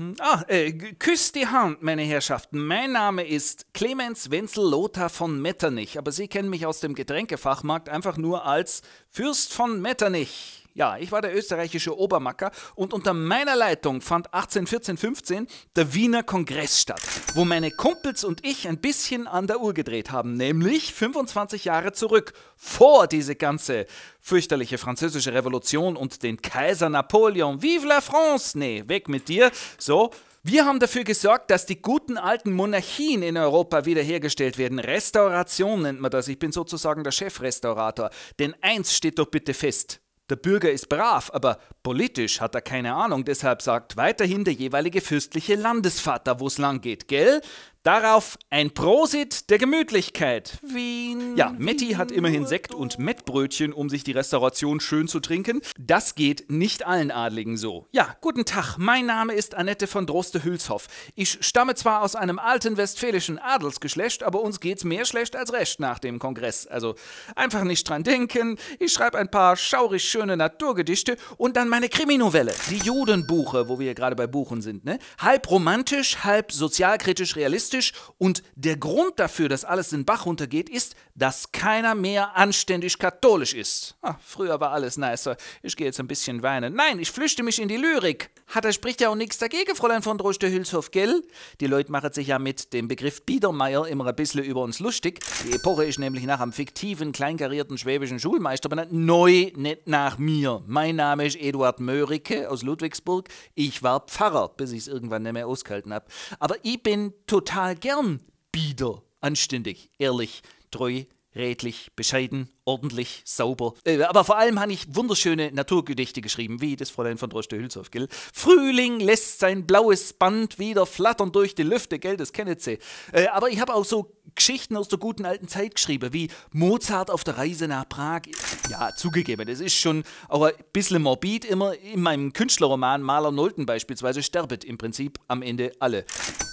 Mhm. Ah, äh, küsst die Hand, meine Herrschaften. Mein Name ist Clemens Wenzel Lothar von Metternich, aber Sie kennen mich aus dem Getränkefachmarkt einfach nur als Fürst von Metternich. Ja, ich war der österreichische Obermacker und unter meiner Leitung fand 1814, 15 der Wiener Kongress statt, wo meine Kumpels und ich ein bisschen an der Uhr gedreht haben, nämlich 25 Jahre zurück, vor diese ganze fürchterliche französische Revolution und den Kaiser Napoleon. Vive la France! Nee, weg mit dir. So, wir haben dafür gesorgt, dass die guten alten Monarchien in Europa wiederhergestellt werden. Restauration nennt man das. Ich bin sozusagen der Chefrestaurator. Denn eins steht doch bitte fest. Der Bürger ist brav, aber politisch hat er keine Ahnung, deshalb sagt weiterhin der jeweilige fürstliche Landesvater, wo es lang geht, gell? Darauf ein Prosit der Gemütlichkeit. Wien. Ja, Metti hat immerhin Sekt und Mettbrötchen, um sich die Restauration schön zu trinken. Das geht nicht allen Adligen so. Ja, guten Tag, mein Name ist Annette von Droste-Hülshoff. Ich stamme zwar aus einem alten westfälischen Adelsgeschlecht, aber uns geht's mehr schlecht als recht nach dem Kongress. Also einfach nicht dran denken. Ich schreibe ein paar schaurig schöne Naturgedichte und dann meine Kriminovelle, die Judenbuche, wo wir gerade bei Buchen sind, ne? Halb romantisch, halb sozialkritisch realistisch egoistisch und der Grund dafür, dass alles den Bach runtergeht, ist, dass keiner mehr anständig katholisch ist. Ach, früher war alles nicer. Ich gehe jetzt ein bisschen weinen. Nein, ich flüchte mich in die Lyrik. Hat er spricht ja auch nichts dagegen, Fräulein von Droste-Hülshoff, gell? Die Leute machen sich ja mit dem Begriff Biedermeier immer ein bisschen über uns lustig. Die Epoche ist nämlich nach einem fiktiven, kleinkarierten schwäbischen Schulmeister benannt. Neu, nicht nach mir. Mein Name ist Eduard Mörike aus Ludwigsburg. Ich war Pfarrer, bis ich es irgendwann nicht mehr ausgehalten habe. Aber ich bin total total gern bieder, anständig, ehrlich, treu, redlich, bescheiden, ordentlich, sauber. Äh, aber vor allem habe ich wunderschöne Naturgedichte geschrieben, wie das Fräulein von Droste-Hülshoff, gell? Frühling lässt sein blaues Band wieder flattern durch die Lüfte, gell? Das kennt sie. Äh, aber ich habe auch so Geschichten aus der guten alten Zeit geschrieben, wie Mozart auf der Reise nach Prag. Ja, zugegeben, das ist schon auch ein bisschen morbid immer. In meinem Künstlerroman Maler Nolten beispielsweise sterbet im Prinzip am Ende alle.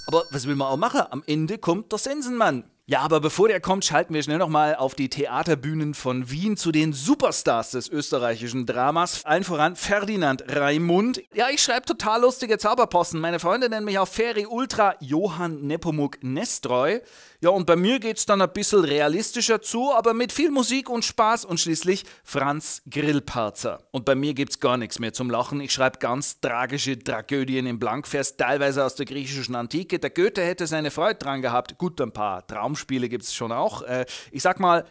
Aber was will man auch machen? Am Ende kommt der Sensenmann. Ja, aber bevor der kommt, schalten wir schnell nochmal auf die Theaterbühnen von Wien zu den Superstars des österreichischen Dramas. Allen voran Ferdinand Raimund. Ja, ich schreibe total lustige Zauberposten. Meine Freunde nennen mich auch Ferry Ultra Johann Nepomuk Nestreu. Ja, und bei mir geht's dann ein bisschen realistischer zu, aber mit viel Musik und Spaß und schließlich Franz Grillparzer. Und bei mir gibt's gar nichts mehr zum Lachen. Ich schreibe ganz tragische Tragödien im Blankvers, teilweise aus der griechischen Antike. Der Goethe hätte seine Freude dran gehabt. Gut, ein paar Traum Traumspiele gibt es schon auch. Äh, ich sag mal,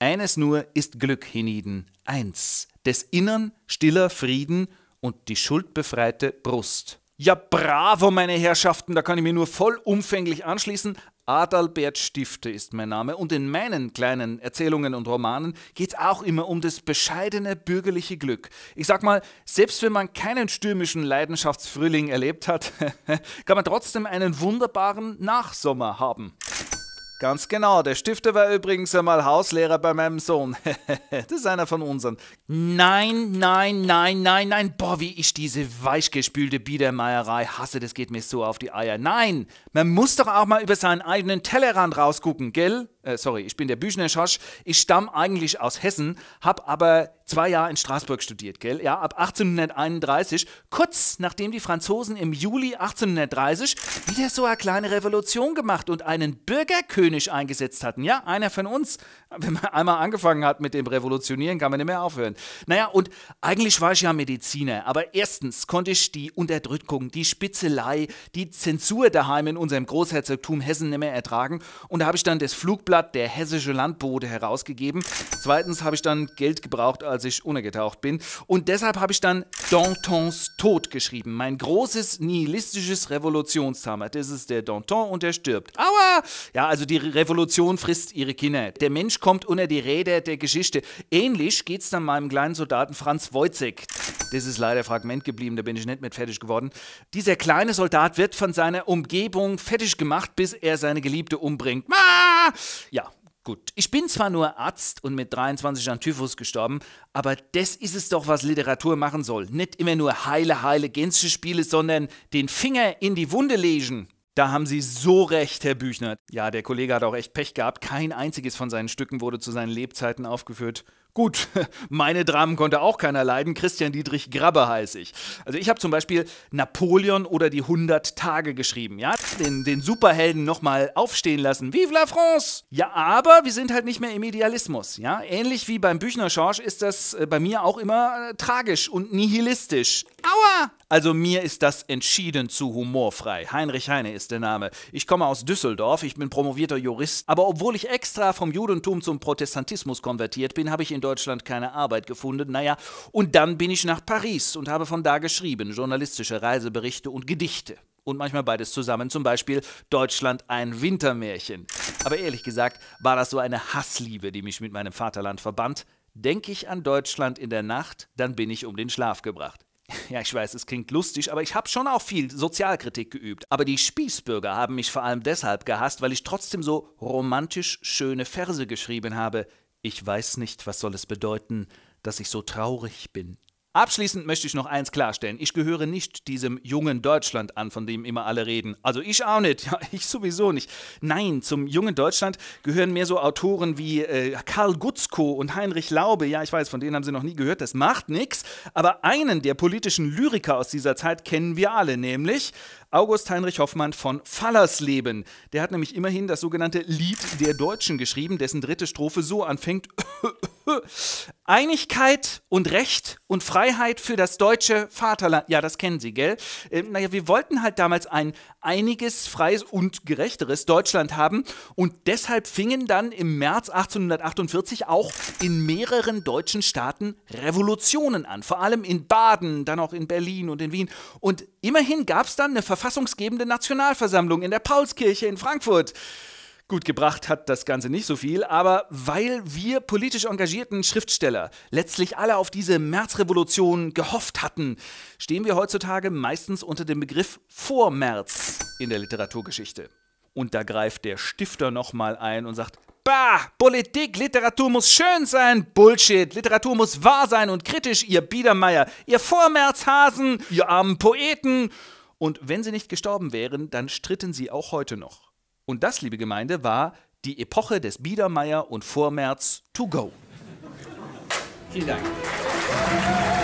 eines nur ist Glück hienieden. Eins, des Innern stiller Frieden und die schuldbefreite Brust. Ja, bravo, meine Herrschaften, da kann ich mir nur vollumfänglich anschließen. Adalbert Stifte ist mein Name und in meinen kleinen Erzählungen und Romanen geht es auch immer um das bescheidene bürgerliche Glück. Ich sag mal, selbst wenn man keinen stürmischen Leidenschaftsfrühling erlebt hat, kann man trotzdem einen wunderbaren Nachsommer haben. Ganz genau, der Stifter war übrigens einmal Hauslehrer bei meinem Sohn. das ist einer von unseren. Nein, nein, nein, nein, nein. Boah, wie ich diese weichgespülte Biedermeierei hasse, das geht mir so auf die Eier. Nein, man muss doch auch mal über seinen eigenen Tellerrand rausgucken, gell? Äh, sorry, ich bin der Büchner Schosch. Ich stamme eigentlich aus Hessen, habe aber zwei Jahre in Straßburg studiert, gell? Ja, ab 1831, kurz nachdem die Franzosen im Juli 1830 wieder so eine kleine Revolution gemacht und einen Bürgerkönig eingesetzt hatten. Ja, einer von uns. Wenn man einmal angefangen hat mit dem Revolutionieren, kann man nicht mehr aufhören. Naja, und eigentlich war ich ja Mediziner, aber erstens konnte ich die Unterdrückung, die Spitzelei, die Zensur daheim in unserem Großherzogtum Hessen nicht mehr ertragen und da habe ich dann das Flugblatt Flugblatt Der Hessische Landbote herausgegeben. Zweitens habe ich dann Geld gebraucht, als ich untergetaucht bin. Und deshalb habe ich dann Dantons Tod geschrieben. Mein großes nihilistisches Revolutionsthema. Das ist der Danton und der stirbt. Aua! Ja, also die Revolution frisst ihre Kinder. Der Mensch kommt unter die Räder der Geschichte. Ähnlich geht es dann meinem kleinen Soldaten Franz Wojcik. Das ist leider Fragment geblieben, da bin ich nicht mit fertig geworden. Dieser kleine Soldat wird von seiner Umgebung fertig gemacht, bis er seine Geliebte umbringt. Ah! Ja, gut. Ich bin zwar nur Arzt und mit 23 an Typhus gestorben, aber das ist es doch, was Literatur machen soll. Nicht immer nur heile, heile Gänse spiele, sondern den Finger in die Wunde legen. Da haben Sie so recht, Herr Büchner. Ja, der Kollege hat auch echt Pech gehabt. Kein einziges von seinen Stücken wurde zu seinen Lebzeiten aufgeführt. Gut, meine Dramen konnte auch keiner leiden. Christian Dietrich Grabbe heiße ich. Also ich habe zum Beispiel Napoleon oder die 100 Tage geschrieben, ja? Den, den Superhelden nochmal aufstehen lassen. Vive la France! Ja, aber wir sind halt nicht mehr im Idealismus, ja? Ähnlich wie beim Büchner-Schorsch ist das äh, bei mir auch immer äh, tragisch und nihilistisch. Aua! Also mir ist das entschieden zu humorfrei. Heinrich Heine ist der Name. Ich komme aus Düsseldorf, ich bin promovierter Jurist. Aber obwohl ich extra vom Judentum zum Protestantismus konvertiert bin, habe ich in Deutschland keine Arbeit gefunden. Naja, und dann bin ich nach Paris und habe von da geschrieben, journalistische Reiseberichte und Gedichte. Und manchmal beides zusammen, zum Beispiel Deutschland ein Wintermärchen. Aber ehrlich gesagt war das so eine Hassliebe, die mich mit meinem Vaterland verband. Denke ich an Deutschland in der Nacht, dann bin ich um den Schlaf gebracht. Ja, ich weiß, es klingt lustig, aber ich habe schon auch viel Sozialkritik geübt. Aber die Spießbürger haben mich vor allem deshalb gehasst, weil ich trotzdem so romantisch schöne Verse geschrieben habe. Ich weiß nicht, was soll es bedeuten, dass ich so traurig bin. Abschließend möchte ich noch eins klarstellen. Ich gehöre nicht diesem jungen Deutschland an, von dem immer alle reden. Also ich auch nicht. Ja, ich sowieso nicht. Nein, zum jungen Deutschland gehören mehr so Autoren wie äh, Karl Gutzko und Heinrich Laube. Ja, ich weiß, von denen haben Sie noch nie gehört. Das macht nichts. Aber einen der politischen Lyriker aus dieser Zeit kennen wir alle, nämlich August Heinrich Hoffmann von Fallersleben. Der hat nämlich immerhin das sogenannte Lied der Deutschen geschrieben, dessen dritte Strophe so anfängt. Einigkeit und Recht und Freiheit für das deutsche Vaterland. Ja, das kennen Sie, gell? Äh, naja, wir wollten halt damals ein einiges, freies und gerechteres Deutschland haben und deshalb fingen dann im März 1848 auch in mehreren deutschen Staaten Revolutionen an. Vor allem in Baden, dann auch in Berlin und in Wien. Und immerhin gab es dann eine verfassungsgebende Nationalversammlung in der Paulskirche in Frankfurt. Gut, gebracht hat das Ganze nicht so viel, aber weil wir politisch engagierten Schriftsteller letztlich alle auf diese Märzrevolution gehofft hatten, stehen wir heutzutage meistens unter dem Begriff Vormärz in der Literaturgeschichte. Und da greift der Stifter nochmal ein und sagt, Bah, Politik, Literatur muss schön sein, Bullshit, Literatur muss wahr sein und kritisch, ihr Biedermeier, ihr Vormärzhasen, ihr armen Poeten. Und wenn sie nicht gestorben wären, dann stritten sie auch heute noch. Und das, liebe Gemeinde, war die Epoche des Biedermeier und Vormärz to go. Vielen Dank.